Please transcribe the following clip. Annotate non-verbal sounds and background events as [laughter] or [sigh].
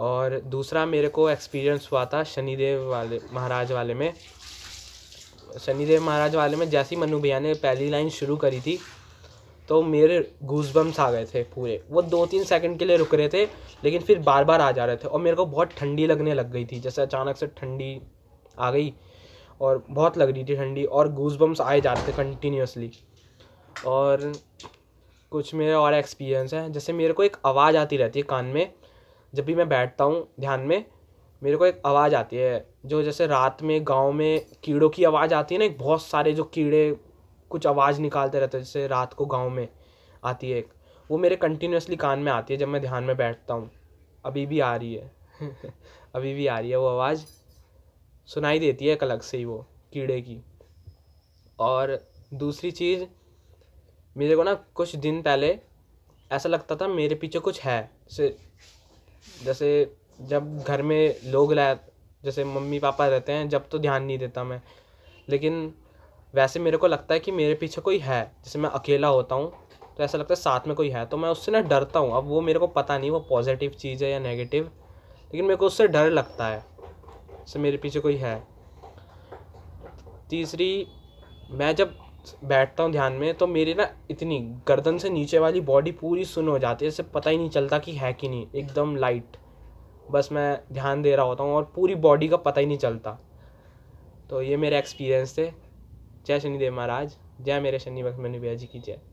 और दूसरा मेरे को एक्सपीरियंस हुआ था शनिदेव वाले महाराज वाले में शनिदेव महाराज वाले में जैसी मनु भैया ने पहली लाइन शुरू करी थी तो मेरे गूजबम्स आ गए थे पूरे वो दो तीन सेकंड के लिए रुक रहे थे लेकिन फिर बार बार आ जा रहे थे और मेरे को बहुत ठंडी लगने लग गई थी जैसे अचानक से ठंडी आ गई और बहुत लग रही थी ठंडी और गूजबम्स आए जाते थे कंटिन्यूसली और कुछ मेरे और एक्सपीरियंस है जैसे मेरे को एक आवाज़ आती रहती है कान में जब भी मैं बैठता हूँ ध्यान में मेरे को एक आवाज़ आती है जो जैसे रात में गांव में कीड़ों की आवाज़ आती है ना एक बहुत सारे जो कीड़े कुछ आवाज़ निकालते रहते हैं जैसे रात को गाँव में आती है एक वो मेरे कंटिन्यूसली कान में आती है जब मैं ध्यान में बैठता हूँ अभी भी आ रही है [laughs] अभी भी आ रही है वो आवाज़ सुनाई देती है एक अलग से ही वो कीड़े की और दूसरी चीज़ मेरे को ना कुछ दिन पहले ऐसा लगता था मेरे पीछे कुछ है जैसे जब घर में लोग रह जैसे मम्मी पापा रहते हैं जब तो ध्यान नहीं देता मैं लेकिन वैसे मेरे को लगता है कि मेरे पीछे कोई है जैसे मैं अकेला होता हूँ तो ऐसा लगता है साथ में कोई है तो मैं उससे ना डरता हूँ अब वो मेरे को पता नहीं वो पॉजिटिव चीज़ है या नेगेटिव लेकिन मेरे को उससे डर लगता है जैसे मेरे पीछे कोई है तीसरी मैं जब बैठता हूँ ध्यान में तो मेरी ना इतनी गर्दन से नीचे वाली बॉडी पूरी सुन हो जाती है जैसे पता ही नहीं चलता कि है कि नहीं एकदम लाइट बस मैं ध्यान दे रहा होता हूँ और पूरी बॉडी का पता ही नहीं चलता तो ये मेरे एक्सपीरियंस थे जय शनिदेव महाराज जय मेरे शनि भक्त भैया जी की जय